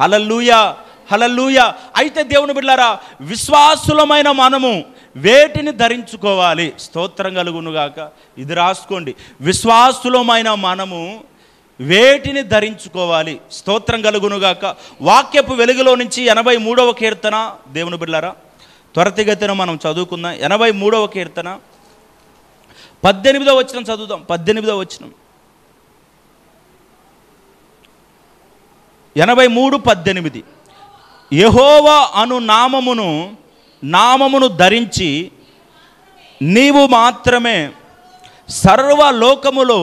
hallelujah hallelujah అయితే దేవుని బిడ్డారా విశ్వాసులమైన మనము వేటిని ధరించుకోవాలి స్తోత్రం కలుగునుగాక ఇది రాసుకోండి విశ్వాసులమైన మనము వేటిని ధరించుకోవాలి స్తోత్రం కలుగునుగాక వాక్యపు వెలుగులో నుంచి ఎనభై మూడవ కీర్తన దేవుని బిడ్డారా త్వరతిగతిన మనం చదువుకుందాం ఎనభై మూడవ కీర్తన పద్దెనిమిదవ వచ్చిన చదువుదాం పద్దెనిమిదవ వచ్చినాం ఎనభై మూడు పద్దెనిమిది యహోవా అను నామమును నామమును ధరించి నీవు మాత్రమే సర్వలోకములో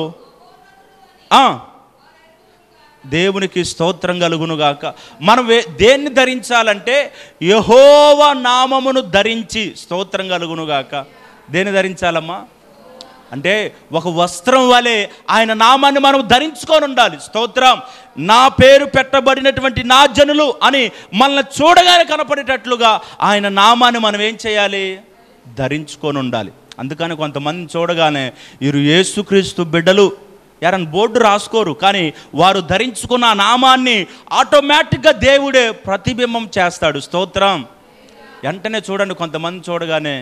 దేవునికి స్తోత్రం కలుగునుగాక మనం దేన్ని ధరించాలంటే యహోవ నామమును ధరించి స్తోత్రం కలుగునుగాక దేన్ని ధరించాలమ్మా అంటే ఒక వస్త్రం వలె ఆయన నామాన్ని మనం ధరించుకొని ఉండాలి స్తోత్రం నా పేరు పెట్టబడినటువంటి నా జనులు అని మనల్ని చూడగానే కనపడేటట్లుగా ఆయన నామాన్ని మనం ఏం చేయాలి ధరించుకొని ఉండాలి అందుకని కొంతమంది చూడగానే వీరు ఏసుక్రీస్తు బిడ్డలు ఎవరైనా బోర్డు రాసుకోరు కానీ వారు ధరించుకున్న నామాన్ని ఆటోమేటిక్గా దేవుడే ప్రతిబింబం చేస్తాడు స్తోత్రం వెంటనే చూడండి కొంతమంది చూడగానే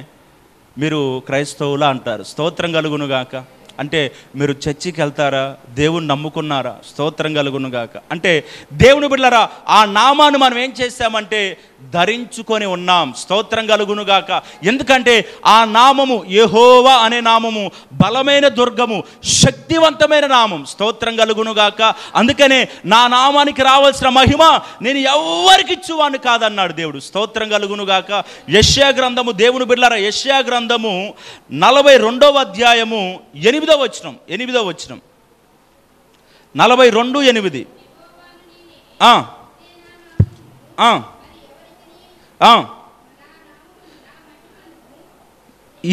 మీరు క్రైస్తవులా అంటారు స్తోత్రం కలుగునుగాక అంటే మీరు చర్చికి వెళ్తారా దేవుని నమ్ముకున్నారా స్తోత్రం కలుగునుగాక అంటే దేవుని బిడ్డలారా ఆ నామాన్ని మనం ఏం చేస్తామంటే ధరించుకొని ఉన్నాం స్తోత్రం కలుగునుగాక ఎందుకంటే ఆ నామము యహోవా అనే నామము బలమైన దుర్గము శక్తివంతమైన నామం స్తోత్రం కలుగునుగాక అందుకనే నా నామానికి రావాల్సిన మహిమ నేను ఎవరికి ఇచ్చువాడిని కాదన్నాడు దేవుడు స్తోత్రం కలుగునుగాక యశ్యా గ్రంథము దేవుని బిడ్డల యశ్యా గ్రంథము నలభై రెండవ అధ్యాయము ఎనిమిదో వచనం ఎనిమిదో వచనం నలభై రెండు ఎనిమిది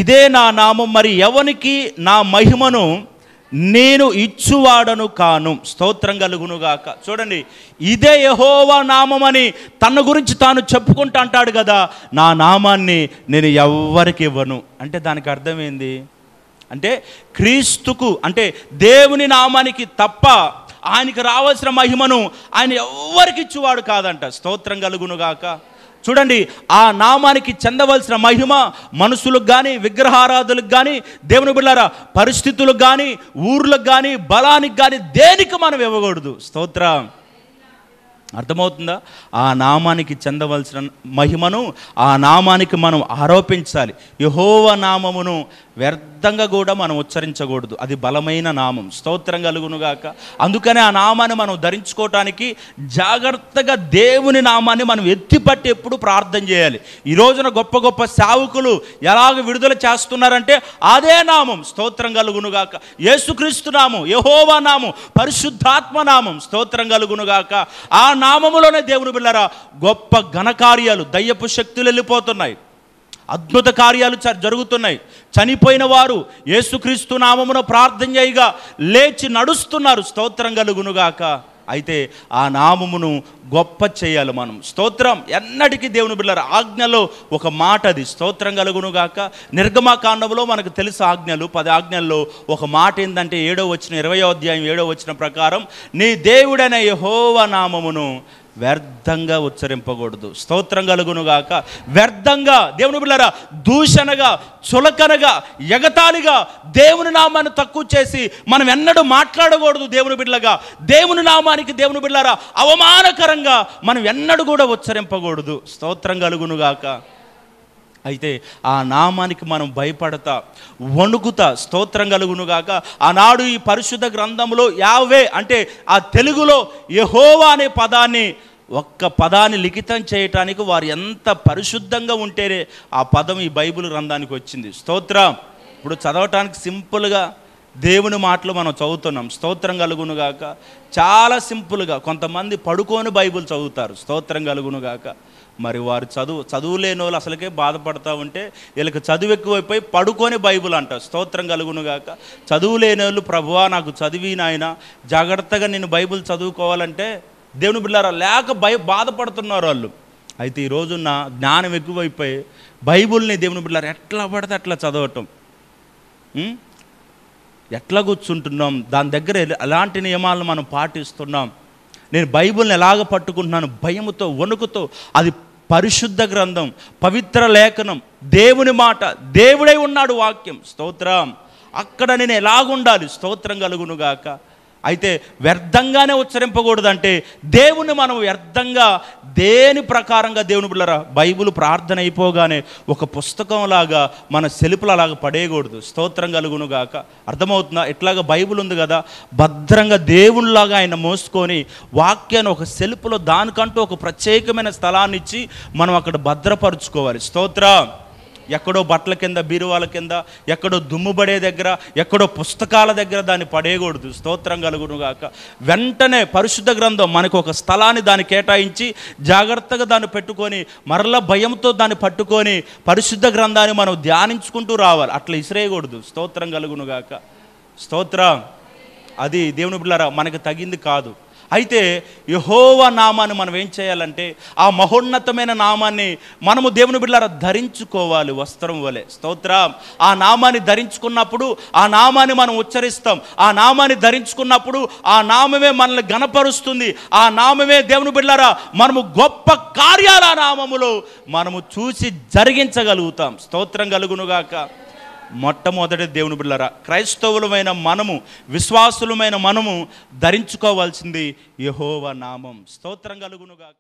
ఇదే నా నామం మరి ఎవనికి నా మహిమను నేను ఇచ్చువాడను కాను స్తోత్రం కలుగునుగాక చూడండి ఇదే యహోవా నామమని తన గురించి తాను చెప్పుకుంటా అంటాడు కదా నా నామాన్ని నేను ఎవ్వరికి ఇవ్వను అంటే దానికి అర్థమైంది అంటే క్రీస్తుకు అంటే దేవుని నామానికి తప్ప ఆయనకి రావాల్సిన మహిమను ఆయన ఎవ్వరికి ఇచ్చువాడు కాదంట స్తోత్రం కలుగునుగాక చూడండి ఆ నామానికి చెందవలసిన మహిమ మనుషులకు కానీ విగ్రహారాధులకు కానీ దేవుని బిళ్ళారా పరిస్థితులకు కానీ ఊర్లకు కానీ బలానికి కానీ దేనికి మనం ఇవ్వకూడదు స్తోత్రం అర్థమవుతుందా ఆ నామానికి చెందవలసిన మహిమను ఆ నామానికి మనం ఆరోపించాలి యహోవ నామమును వ్యర్థంగా కూడా మనం ఉచ్చరించకూడదు అది బలమైన నామం స్తోత్రం కలుగునుగాక అందుకనే ఆ నామాన్ని మనం ధరించుకోవటానికి జాగ్రత్తగా దేవుని నామాన్ని మనం ఎత్తిపట్టి ఎప్పుడు ప్రార్థన చేయాలి ఈ రోజున గొప్ప గొప్ప సేవకులు ఎలాగ విడుదల చేస్తున్నారంటే అదే నామం స్తోత్రం కలుగునుగాక యేసుక్రీస్తు నామం యహోవా నామం పరిశుద్ధాత్మ నామం స్తోత్రం కలుగునుగాక ఆ నామములోనే దేవుని బిళ్ళరా గొప్ప ఘనకార్యాలు దయ్యపు శక్తులు వెళ్ళిపోతున్నాయి అద్భుత కార్యాలు జరుగుతున్నాయి చనిపోయిన వారు ఏసుక్రీస్తు నామమున ప్రార్థన చేయగా లేచి నడుస్తున్నారు స్తోత్రం కలుగునుగాక అయితే ఆ నామమును గొప్ప చేయాలి మనం స్తోత్రం ఎన్నటికీ దేవుని బిళ్ళారు ఆజ్ఞలో ఒక మాట అది స్తోత్రం కలుగునుగాక నిర్గమాకాండంలో మనకు తెలుసు ఆజ్ఞలు పది ఆజ్ఞల్లో ఒక మాట ఏంటంటే ఏడో వచ్చిన ఇరవయో అధ్యాయం ఏడో వచ్చిన ప్రకారం నీ దేవుడైన యహోవ నామమును వ్యర్థంగా ఉచ్చరింపకూడదు స్తోత్రం కలుగునుగాక వ్యర్థంగా దేవుని బిళ్ళరా దూషణగా చులకనగా ఎగతాళిగా దేవుని నామాన్ని తక్కువ చేసి మనం ఎన్నడూ మాట్లాడకూడదు దేవుని బిడ్డగా దేవుని నామానికి దేవుని బిడ్డలారా అవమానకరంగా మనం ఎన్నడూ కూడా ఉచ్చరింపకూడదు స్తోత్రం కలుగునుగాక అయితే ఆ నామానికి మనం భయపడతా వణుకుతా స్తోత్రం కలుగునుగాక ఆనాడు ఈ పరిశుద్ధ గ్రంథంలో యావే అంటే ఆ తెలుగులో యహోవా అనే పదాన్ని ఒక్క పదాన్ని లిఖితం చేయటానికి వారు ఎంత పరిశుద్ధంగా ఉంటేనే ఆ పదం ఈ బైబిల్ గ్రంథానికి వచ్చింది స్తోత్రం ఇప్పుడు చదవటానికి సింపుల్గా దేవుని మాటలు మనం చదువుతున్నాం స్తోత్రం కలుగునుగాక చాలా సింపుల్గా కొంతమంది పడుకొని బైబిల్ చదువుతారు స్తోత్రం కలుగునుగాక మరి వారు చదువు చదువులేని వాళ్ళు అసలుకే బాధపడతా ఉంటే వీళ్ళకి చదువు ఎక్కువైపోయి పడుకొని బైబుల్ అంటారు స్తోత్రం కలుగునుగాక చదువులేని వాళ్ళు ప్రభువా నాకు చదివి నాయన జాగ్రత్తగా నేను బైబుల్ చదువుకోవాలంటే దేవుని బిడ్డారా లేక భయ బాధపడుతున్నారు వాళ్ళు అయితే ఈ రోజున్న జ్ఞానం ఎక్కువైపోయి బైబుల్ని దేవుని బిడ్డారు ఎట్లా పడితే అట్లా చదవటం ఎట్లా కూర్చుంటున్నాం దాని దగ్గర ఎలాంటి నియమాలను మనం పాటిస్తున్నాం నేను బైబిల్ని ఎలాగ పట్టుకుంటున్నాను భయముతో వణుకుతో అది పరిశుద్ధ గ్రంథం పవిత్ర లేఖనం దేవుని మాట దేవుడై ఉన్నాడు వాక్యం స్తోత్రం అక్కడ నేను ఎలాగుండాలి స్తోత్రం కలుగునుగాక అయితే వ్యర్థంగానే ఉచ్చరింపకూడదంటే దేవుని మనం వ్యర్థంగా దేని ప్రకారంగా దేవుని బిళ్ళరా బైబుల్ ప్రార్థన అయిపోగానే ఒక పుస్తకంలాగా మన సెలుపులు అలాగ పడేయకూడదు స్తోత్రం కలుగును గాక అర్థమవుతుందా ఇట్లాగా బైబుల్ ఉంది కదా భద్రంగా దేవునిలాగా ఆయన మోసుకొని వాక్యాన్ని ఒక సెలుపులో దానికంటూ ఒక ప్రత్యేకమైన స్థలాన్ని ఇచ్చి మనం అక్కడ భద్రపరుచుకోవాలి స్తోత్రం ఎక్కడో బట్టల కింద బీరువాల కింద ఎక్కడో దుమ్ముబడే దగ్గర ఎక్కడో పుస్తకాల దగ్గర దాన్ని పడేయకూడదు స్తోత్రం కలుగునుగాక వెంటనే పరిశుద్ధ గ్రంథం మనకు ఒక స్థలాన్ని దాన్ని కేటాయించి జాగ్రత్తగా దాన్ని పెట్టుకొని మరల భయంతో దాన్ని పట్టుకొని పరిశుద్ధ గ్రంథాన్ని మనం ధ్యానించుకుంటూ రావాలి అట్లా ఇసిరేయకూడదు స్తోత్రం కలుగునుగాక స్తోత్రం అది దేవుని పిల్లరా మనకు తగింది కాదు అయితే యహోవ నామాన్ని మనం ఏం చేయాలంటే ఆ మహోన్నతమైన నామాన్ని మనము దేవుని బిడ్డారా ధరించుకోవాలి వస్త్రం వలె స్తోత్రం ఆ నామాన్ని ధరించుకున్నప్పుడు ఆ నామాన్ని మనం ఉచ్చరిస్తాం ఆ నామాన్ని ధరించుకున్నప్పుడు ఆ నామమే మనల్ని గణపరుస్తుంది ఆ నామమే దేవుని బిడ్డారా మనము గొప్ప కార్యాల నామములో మనము చూసి జరిగించగలుగుతాం స్తోత్రం కలుగునుగాక మొట్టమొదటి దేవుని బిడ్డలరా క్రైస్తవులమైన మనము విశ్వాసులమైన మనము ధరించుకోవాల్సింది యహోవ నామం స్తోత్రం కలుగునుగాక